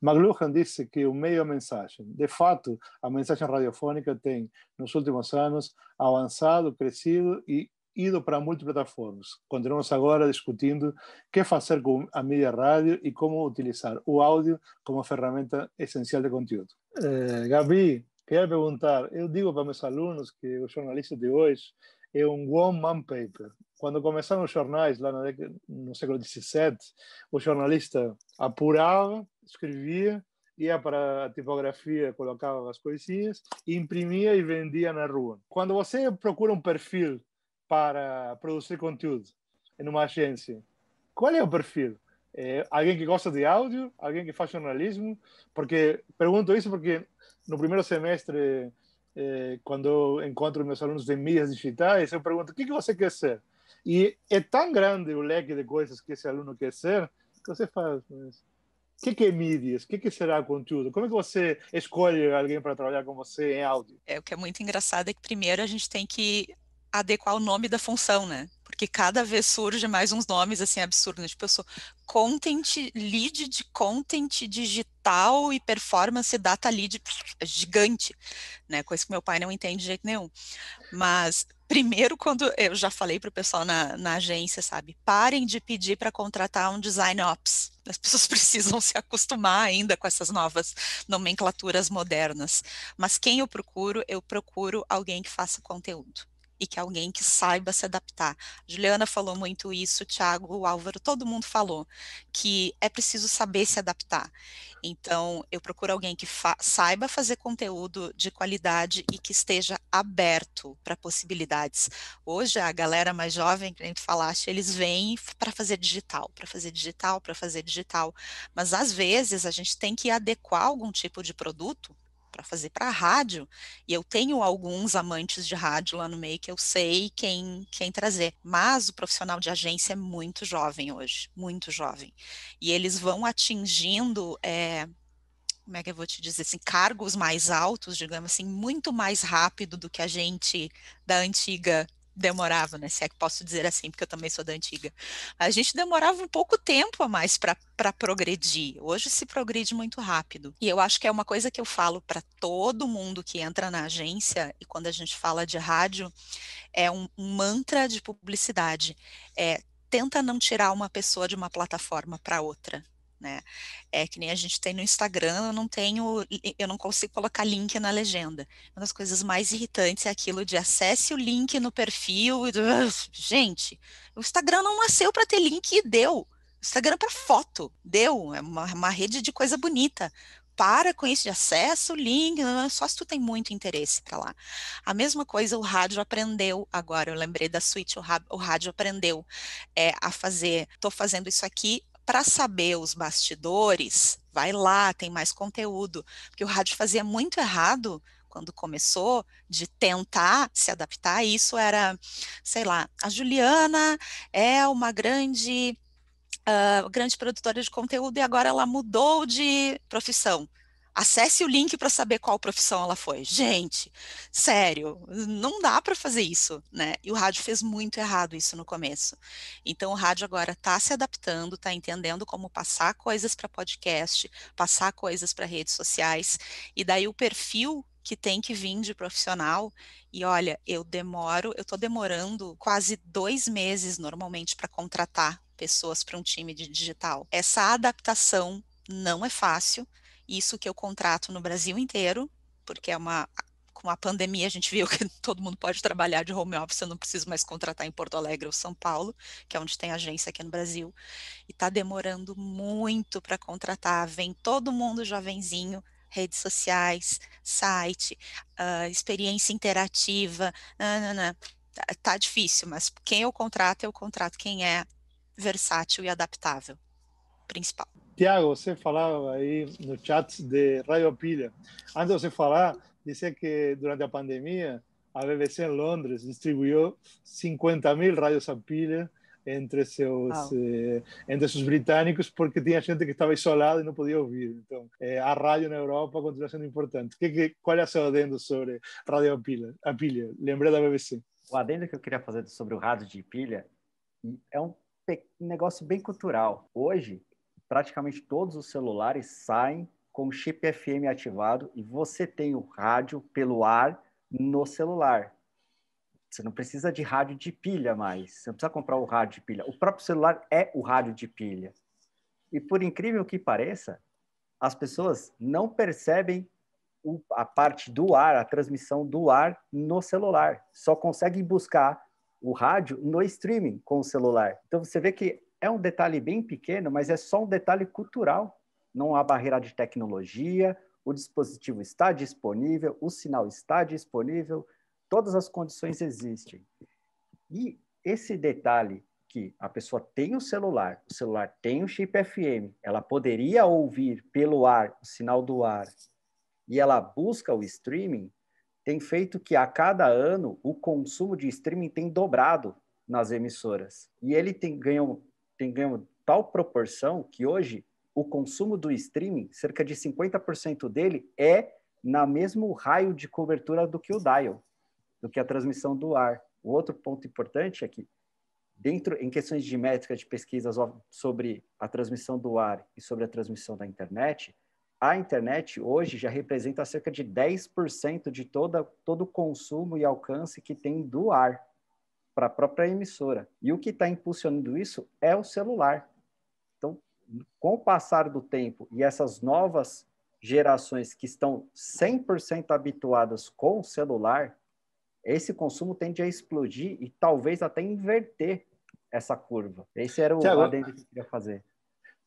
McLuhan disse que o meio é a mensagem. De fato, a mensagem radiofônica tem, nos últimos anos, avançado, crescido e ido para multiplataformas. Continuamos agora discutindo o que fazer com a mídia rádio e como utilizar o áudio como ferramenta essencial de conteúdo. É, Gabi, queria perguntar, eu digo para meus alunos que o jornalista de hoje é um one-man paper. Quando começaram os jornais, lá no século XVII, o jornalista apurava, escrevia, ia para a tipografia, colocava as coisinhas, imprimia e vendia na rua. Quando você procura um perfil para produzir conteúdo em uma agência, qual é o perfil? É alguém que gosta de áudio, alguém que faz jornalismo, porque pergunto isso porque no primeiro semestre eh, quando encontro meus alunos em mídias digitais, eu pergunto: o que, que você quer ser? E é tão grande o leque de coisas que esse aluno quer ser, que você faz. Mas... O que, que é mídias? O que, que será conteúdo? Como é que você escolhe alguém para trabalhar com você em áudio? É, o que é muito engraçado é que primeiro a gente tem que adequar o nome da função, né? Porque cada vez surge mais uns nomes assim absurdos, tipo eu sou content lead de content digital e performance data lead gigante, né? Coisa que meu pai não entende de jeito nenhum. Mas primeiro, quando eu já falei para o pessoal na, na, agência, sabe, parem de pedir para contratar um design ops. As pessoas precisam se acostumar ainda com essas novas nomenclaturas modernas. Mas quem eu procuro, eu procuro alguém que faça conteúdo e que alguém que saiba se adaptar. Juliana falou muito isso, Thiago, Álvaro, todo mundo falou que é preciso saber se adaptar. Então, eu procuro alguém que fa saiba fazer conteúdo de qualidade e que esteja aberto para possibilidades. Hoje, a galera mais jovem, que a gente falaste, eles vêm para fazer digital, para fazer digital, para fazer digital. Mas, às vezes, a gente tem que adequar algum tipo de produto para fazer para rádio, e eu tenho alguns amantes de rádio lá no meio que eu sei quem, quem trazer, mas o profissional de agência é muito jovem hoje, muito jovem, e eles vão atingindo, é, como é que eu vou te dizer, assim, cargos mais altos, digamos assim, muito mais rápido do que a gente da antiga demorava, né? Se é que posso dizer assim, porque eu também sou da antiga. A gente demorava um pouco tempo a mais para progredir. Hoje se progride muito rápido. E eu acho que é uma coisa que eu falo para todo mundo que entra na agência, e quando a gente fala de rádio, é um, um mantra de publicidade. É tenta não tirar uma pessoa de uma plataforma para outra né? É que nem a gente tem no Instagram, eu não tenho, eu não consigo colocar link na legenda. Uma das coisas mais irritantes é aquilo de acesse o link no perfil. E, gente, o Instagram não nasceu para ter link e deu. O Instagram é para foto, deu. É uma, é uma rede de coisa bonita para com isso de acesso, link, só se tu tem muito interesse para lá. A mesma coisa o rádio aprendeu, agora eu lembrei da Switch, o, rádio, aprendeu é, a fazer, estou fazendo isso aqui, para saber os bastidores, vai lá, tem mais conteúdo. Porque o rádio fazia muito errado quando começou de tentar se adaptar. Isso era, sei lá, a Juliana é uma grande. Uh, grande produtora de conteúdo e agora ela mudou de profissão. Acesse o link para saber qual profissão ela foi. Gente, sério, não dá para fazer isso, né? E o rádio fez muito errado isso no começo. Então o rádio agora está se adaptando, está entendendo como passar coisas para podcast, passar coisas para redes sociais, e daí o perfil que tem que vir de profissional. E olha, eu demoro, eu estou demorando quase dois meses normalmente para contratar pessoas para um time de digital. Essa adaptação não é fácil isso que eu contrato no Brasil inteiro, porque é uma com a pandemia a gente viu que todo mundo pode trabalhar de home office, eu não preciso mais contratar em Porto Alegre ou São Paulo, que é onde tem agência aqui no Brasil, e está demorando muito para contratar, vem todo mundo jovenzinho, redes sociais, site, uh, experiência interativa, nanana. Tá, tá difícil, mas quem eu contrato, eu contrato quem é versátil e adaptável, principal. Tiago, você falava aí no chat de Rádio Pilha. Antes de você falar, dizia que durante a pandemia, a BBC em Londres distribuiu 50 mil rádios a pilha entre seus eh, entre seus britânicos porque tinha gente que estava isolada e não podia ouvir então eh, a rádio na Europa continua sendo importante que, que, qual é o seu adendo sobre rádio a pilha a pilha lembrei da BBC o adendo que eu queria fazer sobre o rádio de pilha é um negócio bem cultural hoje praticamente todos os celulares saem com chip FM ativado e você tem o rádio pelo ar no celular. Você não precisa de rádio de pilha mais. Você não precisa comprar o rádio de pilha. O próprio celular é o rádio de pilha. E por incrível que pareça, as pessoas não percebem o, a parte do ar, a transmissão do ar no celular. Só conseguem buscar o rádio no streaming com o celular. Então você vê que é um detalhe bem pequeno, mas é só um detalhe cultural. Não há barreira de tecnologia, o dispositivo está disponível, o sinal está disponível, todas as condições existem. E esse detalhe que a pessoa tem o celular, o celular tem o chip FM, ela poderia ouvir pelo ar, o sinal do ar, e ela busca o streaming, tem feito que a cada ano o consumo de streaming tem dobrado nas emissoras. E ele tem ganhou tem ganho tal proporção que hoje o consumo do streaming, cerca de 50% dele é na mesmo raio de cobertura do que o dial, do que a transmissão do ar. O outro ponto importante é que dentro em questões de métrica de pesquisas sobre a transmissão do ar e sobre a transmissão da internet, a internet hoje já representa cerca de 10% de toda, todo o consumo e alcance que tem do ar para a própria emissora. E o que está impulsionando isso é o celular. Então, com o passar do tempo e essas novas gerações que estão 100% habituadas com o celular, esse consumo tende a explodir e talvez até inverter essa curva. Esse era o Tiago, adendo que eu queria fazer.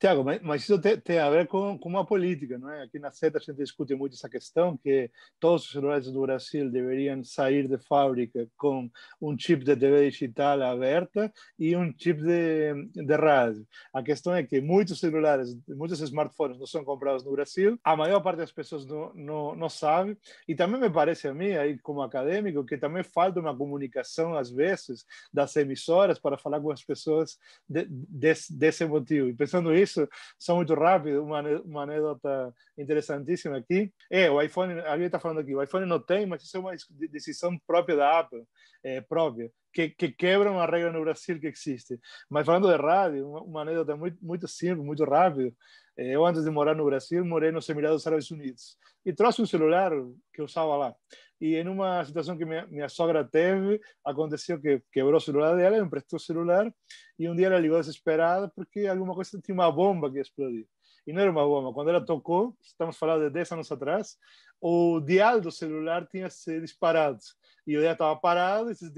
Tiago, mas, isso tem, tem, a ver com, com uma política, não é? Aqui na SETA a gente discute muito essa questão que todos os celulares do Brasil deveriam sair de fábrica com um chip de TV digital aberta e um chip de, de rádio. A questão é que muitos celulares, muitos smartphones não são comprados no Brasil, a maior parte das pessoas não, não, não sabe, e também me parece a mim, aí como acadêmico, que também falta uma comunicação, às vezes, das emissoras para falar com as pessoas de, desse, desse motivo. E pensando isso, isso só muito rápido, uma, uma anedota interessantíssima aqui. É, o iPhone, alguém está falando aqui, o iPhone não tem, mas isso é uma decisão própria da Apple, é, própria, que, que quebra uma regra no Brasil que existe. Mas falando de rádio, uma, uma anedota muito, muito simples, muito rápido. Eu, eh, antes de morar no Brasil, morei nos Emirados Árabes Unidos. E trouxe um celular que eu usava lá. E em uma situação que minha, minha sogra teve, aconteceu que quebrou o celular dela, me emprestou o celular, e um dia ela ligou desesperada porque alguma coisa tinha uma bomba que explodiu. E não era uma bomba. Quando ela tocou, estamos falando de 10 anos atrás, o dial do celular tinha se disparado. E o dial estava parado, e se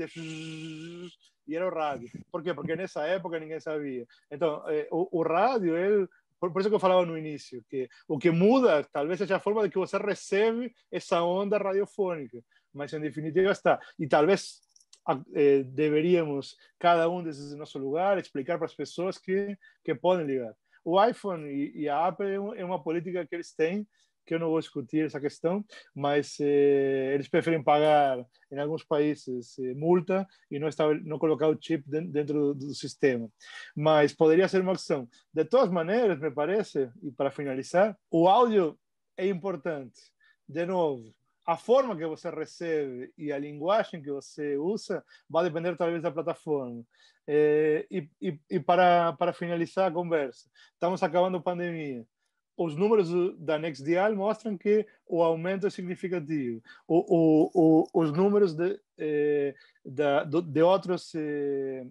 e era o rádio. Por quê? Porque nessa época ninguém sabia. Então, eh, o, o rádio, ele por, por, isso que eu falava no início, que o que muda talvez seja a forma de que você recebe essa onda radiofônica, mas em definitiva está. E talvez ah, eh, deveríamos, cada um desde o nosso lugar, explicar para as pessoas que, que podem ligar. O iPhone e, e a Apple é uma política que eles têm que eu não vou discutir essa questão, mas eh, eles preferem pagar, em alguns países, eh, multa e não, está, não colocar o chip dentro do, do, sistema. Mas poderia ser uma opção. De todas maneiras, me parece, e para finalizar, o áudio é importante. De novo, a forma que você recebe e a linguagem que você usa vai depender, talvez, da plataforma. Eh, e, e, e para, para finalizar a conversa, estamos acabando a pandemia os números da NextDL mostram que o aumento é significativo. O, o, o, os números de, eh, da, de outros eh,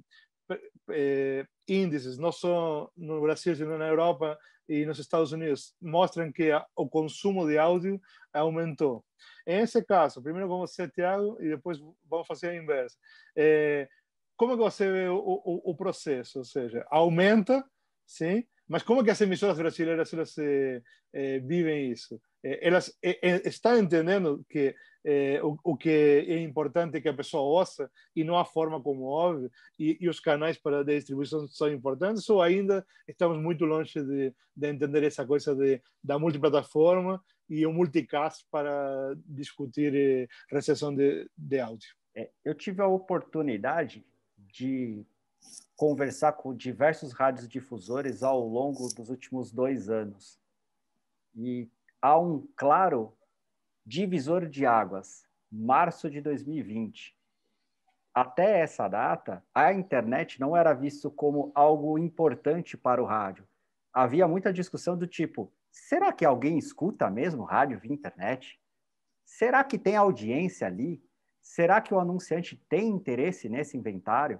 eh, índices, não só no Brasil, sino na Europa e nos Estados Unidos, mostram que a, o consumo de áudio aumentou. Nesse caso, primeiro vamos ser Tiago e depois vamos fazer a inversa. Eh, como é você vê o, o processo? Ou seja, aumenta, sim, mas como é que as emissoras brasileiras elas eh, eh, vivem isso? Eh, elas estão entendendo que o, o, que é importante é que a pessoa ouça e não a forma como ouve e, e os canais para de distribuição são importantes ou ainda estamos muito longe de, de entender essa coisa de, da multiplataforma e o multicast para discutir eh, de, de áudio? É, eu tive a oportunidade de conversar com diversos radiodifusores ao longo dos últimos dois anos. E há um claro divisor de águas, março de 2020. Até essa data, a internet não era visto como algo importante para o rádio. Havia muita discussão do tipo: será que alguém escuta mesmo rádio via internet? Será que tem audiência ali? Será que o anunciante tem interesse nesse inventário?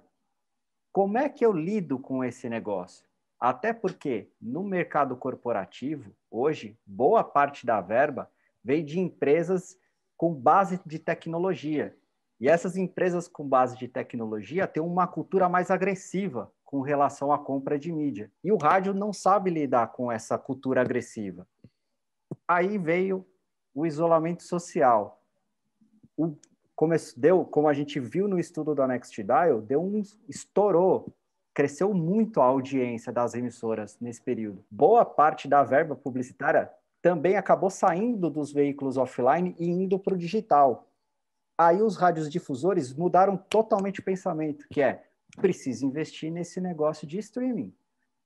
Como é que eu lido com esse negócio? Até porque no mercado corporativo, hoje, boa parte da verba vem de empresas com base de tecnologia. E essas empresas com base de tecnologia têm uma cultura mais agressiva com relação à compra de mídia. E o rádio não sabe lidar com essa cultura agressiva. Aí veio o isolamento social. O como, deu, como a gente viu no estudo da Next Dial, deu um, estourou, cresceu muito a audiência das emissoras nesse período. Boa parte da verba publicitária também acabou saindo dos veículos offline e indo para o digital. Aí os radiodifusores mudaram totalmente o pensamento, que é preciso investir nesse negócio de streaming,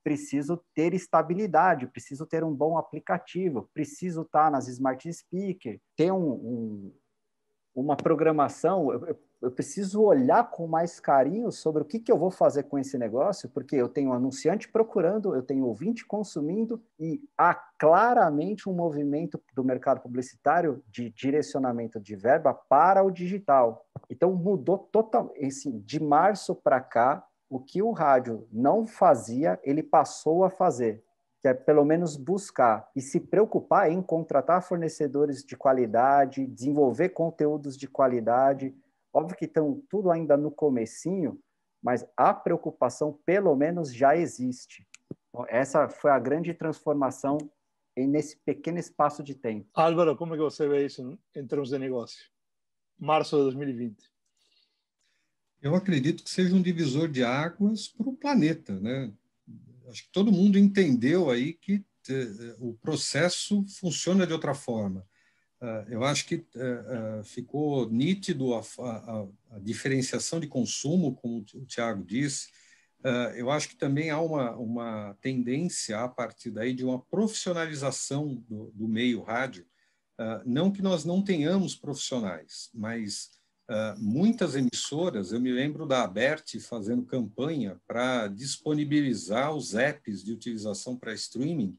preciso ter estabilidade, preciso ter um bom aplicativo, preciso estar tá nas smart speaker, ter um, um uma programação, eu, eu, preciso olhar com mais carinho sobre o que, que eu vou fazer com esse negócio, porque eu tenho anunciante procurando, eu tenho ouvinte consumindo, e há claramente um movimento do mercado publicitário de direcionamento de verba para o digital. Então, mudou totalmente. Assim, de março para cá, o que o rádio não fazia, ele passou a fazer que é pelo menos buscar e se preocupar em contratar fornecedores de qualidade, desenvolver conteúdos de qualidade. Óbvio que estão tudo ainda no comecinho, mas a preocupação pelo menos já existe. Então, essa foi a grande transformação nesse pequeno espaço de tempo. Álvaro, como é que você vê isso em termos de negócio? Março de 2020. Eu acredito que seja um divisor de águas para o planeta, né? acho que todo mundo entendeu aí que eh, eh, o processo funciona de outra forma. Ah, eu acho que eh, ah, ficou nítido a, a, a diferenciação de consumo, como o Tiago disse. Ah, eu acho que também há uma, uma tendência, a partir daí, de uma profissionalização do, do meio rádio. não que nós não tenhamos profissionais, mas ah, muitas emissoras, eu me lembro da Aberte fazendo campanha para disponibilizar os apps de utilização para streaming,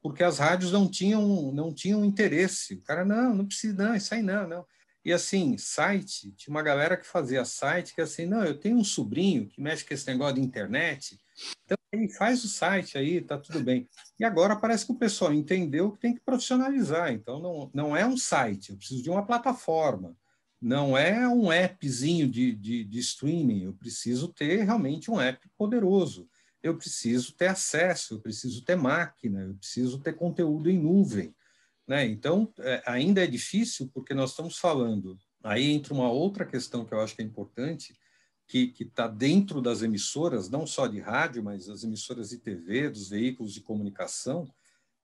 porque as rádios não tinham, não tinham interesse. O cara, não, não precisa, não, isso aí não, não. E assim, site, tinha uma galera que fazia site que assim, não, eu tenho um sobrinho que mexe com esse negócio de internet, então ele faz o site aí, tá tudo bem. E agora parece que o pessoal entendeu que tem que profissionalizar, então não, não é um site, eu preciso de uma plataforma não é um appzinho de, de, de streaming, eu preciso ter realmente um app poderoso, eu preciso ter acesso, eu preciso ter máquina, eu preciso ter conteúdo em nuvem. Né? Então, é, ainda é difícil porque nós estamos falando. Aí entra uma outra questão que eu acho que é importante, que está dentro das emissoras, não só de rádio, mas das emissoras de TV, dos veículos de comunicação,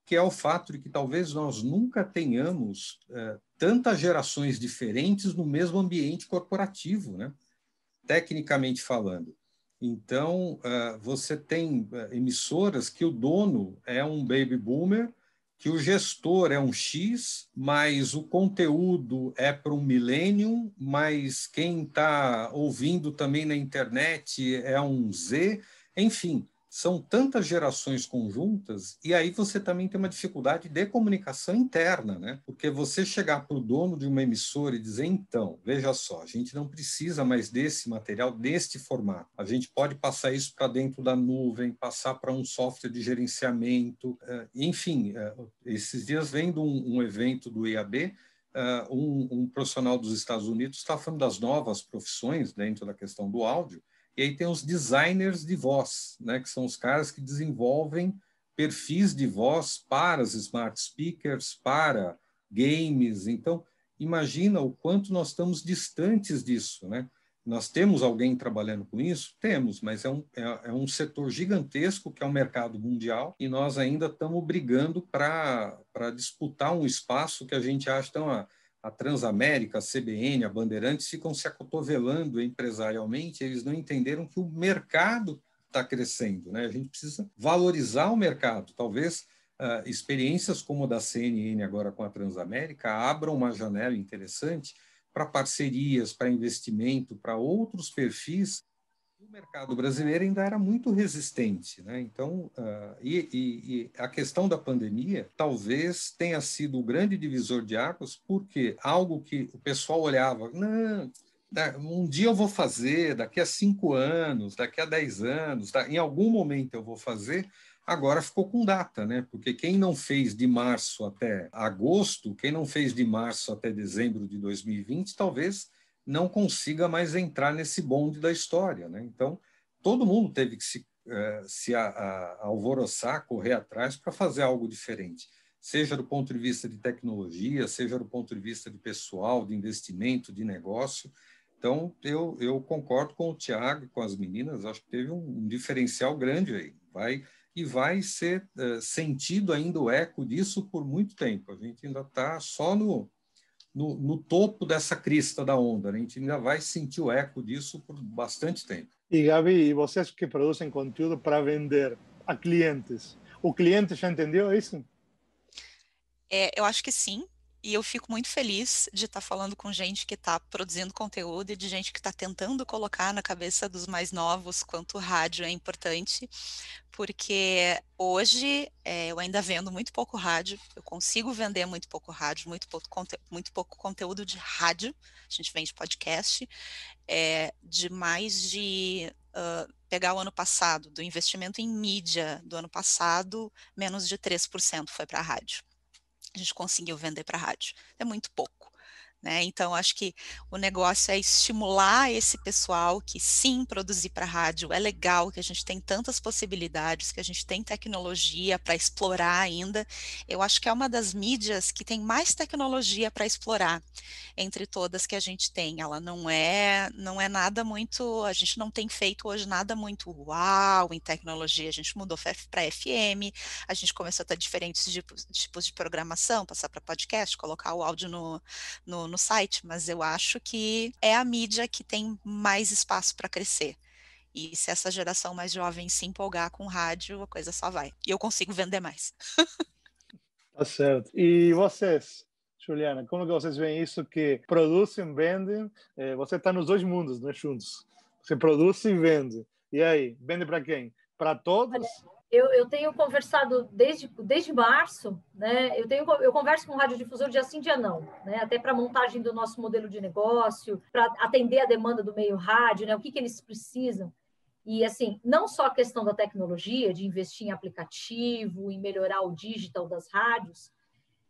que é o fato de que talvez nós nunca tenhamos eh, tantas gerações diferentes no mesmo ambiente corporativo, né? tecnicamente falando. Então, eh, você tem eh, emissoras que o dono é um baby boomer, que o gestor é um X, mas o conteúdo é para um millennium, mas quem está ouvindo também na internet é um Z, enfim são tantas gerações conjuntas, e aí você também tem uma dificuldade de comunicação interna, né? Porque você chegar para o dono de uma emissora e dizer, então, veja só, a gente não precisa mais desse material, deste formato. A gente pode passar isso para dentro da nuvem, passar para um software de gerenciamento. Eh, enfim, eh, esses dias vendo um evento do IAB, eh, um, profissional dos Estados Unidos está falando das novas profissões dentro da questão do áudio, e aí tem os designers de voz, né, que são os caras que desenvolvem perfis de voz para as smart speakers, para games. Então, imagina o quanto nós estamos distantes disso, né? Nós temos alguém trabalhando com isso? Temos, mas é um, é, é um setor gigantesco que é o um mercado mundial e nós ainda estamos brigando para disputar um espaço que a gente acha tão. Ah, a Transamérica, a CBN, a Bandeirantes ficam se acotovelando empresarialmente, eles não entenderam que o mercado está crescendo. Né? A gente precisa valorizar o mercado. Talvez uh, experiências como a da CNN agora com a Transamérica abram uma janela interessante para parcerias, para investimento, para outros perfis o mercado brasileiro ainda era muito resistente, né? Então, uh, e, e, e, a questão da pandemia talvez tenha sido o grande divisor de águas, porque algo que o pessoal olhava, não, um dia eu vou fazer, daqui a cinco anos, daqui a dez anos, em algum momento eu vou fazer, agora ficou com data, né? Porque quem não fez de março até agosto, quem não fez de março até dezembro de 2020, talvez não consiga mais entrar nesse bonde da história. Né? Então, todo mundo teve que se, é, se alvoroçar, correr atrás para fazer algo diferente, seja do ponto de vista de tecnologia, seja do ponto de vista de pessoal, de investimento, de negócio. Então, eu, eu concordo com o Tiago e com as meninas, acho que teve um, um diferencial grande aí. Vai, e vai ser é, sentido ainda o eco disso por muito tempo. A gente ainda está só no, no, no, topo dessa crista da onda. Né? A gente ainda vai sentir o eco disso por bastante tempo. E, Gabi, vocês que produzem conteúdo para vender a clientes, o cliente já entendeu isso? É, eu acho que sim. E eu fico muito feliz de estar tá falando com gente que está produzindo conteúdo e de gente que está tentando colocar na cabeça dos mais novos quanto o rádio é importante, porque hoje é, eu ainda vendo muito pouco rádio, eu consigo vender muito pouco rádio, muito pouco, conte muito pouco conteúdo de rádio, a gente vende podcast, é, de mais de. Uh, pegar o ano passado, do investimento em mídia do ano passado, menos de 3% foi para a rádio a gente conseguiu vender para rádio. É muito pouco. Né? Então, acho que o negócio é estimular esse pessoal que, sim, produzir para rádio é legal, que a gente tem tantas possibilidades, que a gente tem tecnologia para explorar ainda. Eu acho que é uma das mídias que tem mais tecnologia para explorar entre todas que a gente tem. Ela não é, não é nada muito. A gente não tem feito hoje nada muito uau em tecnologia. A gente mudou para FM, a gente começou a ter diferentes tipos, tipos de programação, passar para podcast, colocar o áudio no, no no site, mas eu acho que é a mídia que tem mais espaço para crescer. E se essa geração mais jovem se empolgar com rádio, a coisa só vai. E eu consigo vender mais. tá certo. E vocês, Juliana, como que vocês veem isso que produzem, vendem? É, você está nos dois mundos, né, juntos. Você produz e vende. E aí, vende para quem? Para todos? Olha eu, eu tenho conversado desde, desde março, né? Eu, tenho, eu converso com o radiodifusor dia sim, dia não, né? Até para montagem do nosso modelo de negócio, para atender a demanda do meio rádio, né? O que, que eles precisam. E, assim, não só a questão da tecnologia, de investir em aplicativo, em melhorar o digital das rádios,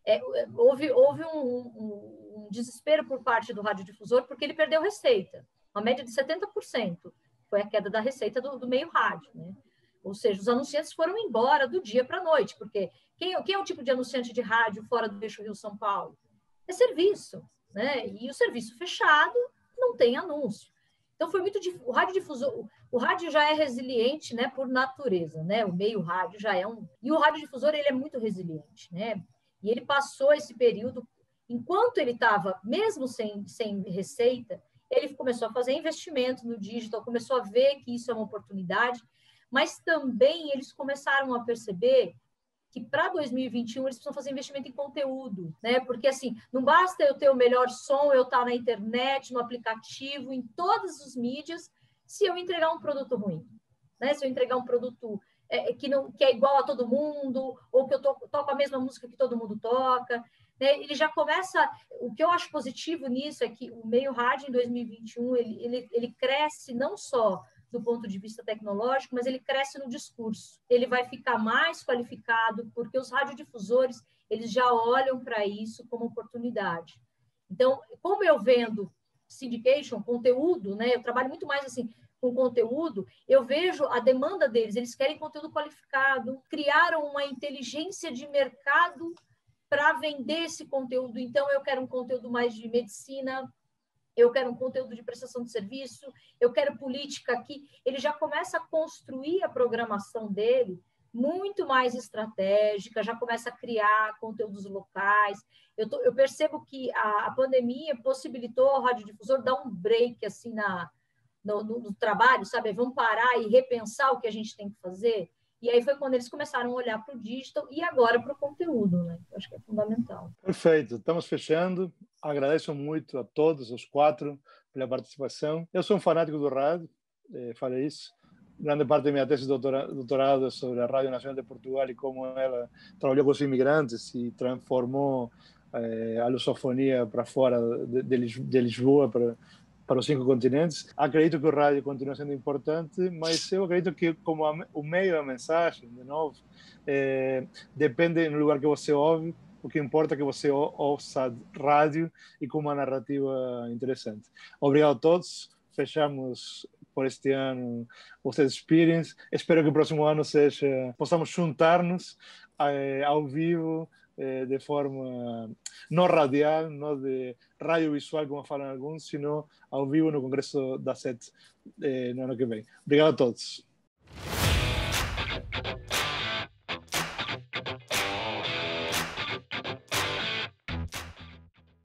é, houve, houve um, um, um, desespero por parte do radiodifusor, porque ele perdeu receita, uma média de 70%. Foi a queda da receita do, do meio rádio, né? Ou seja, os anunciantes foram embora do dia para a noite, porque quem, quem, é o tipo de anunciante de rádio fora do eixo Rio-São Paulo? É serviço, né? E o serviço fechado não tem anúncio. Então foi muito dif... o rádio difusor, o rádio já é resiliente, né, por natureza, né? O meio rádio já é um e o rádio difusor ele é muito resiliente, né? E ele passou esse período enquanto ele estava mesmo sem sem receita, ele começou a fazer investimento no digital, começou a ver que isso é uma oportunidade mas também eles começaram a perceber que para 2021 eles precisam fazer investimento em conteúdo, né? Porque assim, não basta eu ter o melhor som, eu estar tá na internet, no aplicativo, em todas as mídias, se eu entregar um produto ruim, né? Se eu entregar um produto é, é, que não que é igual a todo mundo ou que eu to, toco a mesma música que todo mundo toca, né? Ele já começa. O que eu acho positivo nisso é que o meio rádio em 2021 ele, ele, ele cresce não só do ponto de vista tecnológico, mas ele cresce no discurso. Ele vai ficar mais qualificado porque os radiodifusores eles já olham para isso como oportunidade. Então, como eu vendo syndication, conteúdo, né? Eu trabalho muito mais assim com conteúdo, eu vejo a demanda deles, eles querem conteúdo qualificado, criaram uma inteligência de mercado para vender esse conteúdo. Então, eu quero um conteúdo mais de medicina, eu quero um conteúdo de prestação de serviço, eu quero política aqui. Ele já começa a construir a programação dele muito mais estratégica, já começa a criar conteúdos locais. Eu, tô, eu percebo que a, a, pandemia possibilitou ao radiodifusor dar um break assim na, no, no, no trabalho, sabe? Vamos parar e repensar o que a gente tem que fazer. E aí foi quando eles começaram a olhar para o digital e agora para o conteúdo, né? Eu acho que é fundamental. Perfeito, estamos fechando agradeço muito a todos os quatro pela participação. Eu sou um fanático do rádio, eh, falei isso. Grande parte da minha tese de doutorado é sobre a Rádio Nacional de Portugal e como ela trabalhou com os imigrantes e transformou eh, a lusofonia para fora de, de Lisboa, para, para os cinco continentes. Acredito que o rádio continua sendo importante, mas eu acredito que como a, o meio da mensagem, de novo, eh, depende do lugar que você ouve, o que importa é que você ouça rádio e com uma narrativa interessante. Obrigado a todos. Fechamos por este ano o Sales Experience. Espero que o próximo ano seja possamos juntar-nos eh, ao vivo eh, de forma eh, não radial, não de radiovisual, como falam alguns, sino ao vivo no Congresso da SET no ano que vem. Obrigado a todos.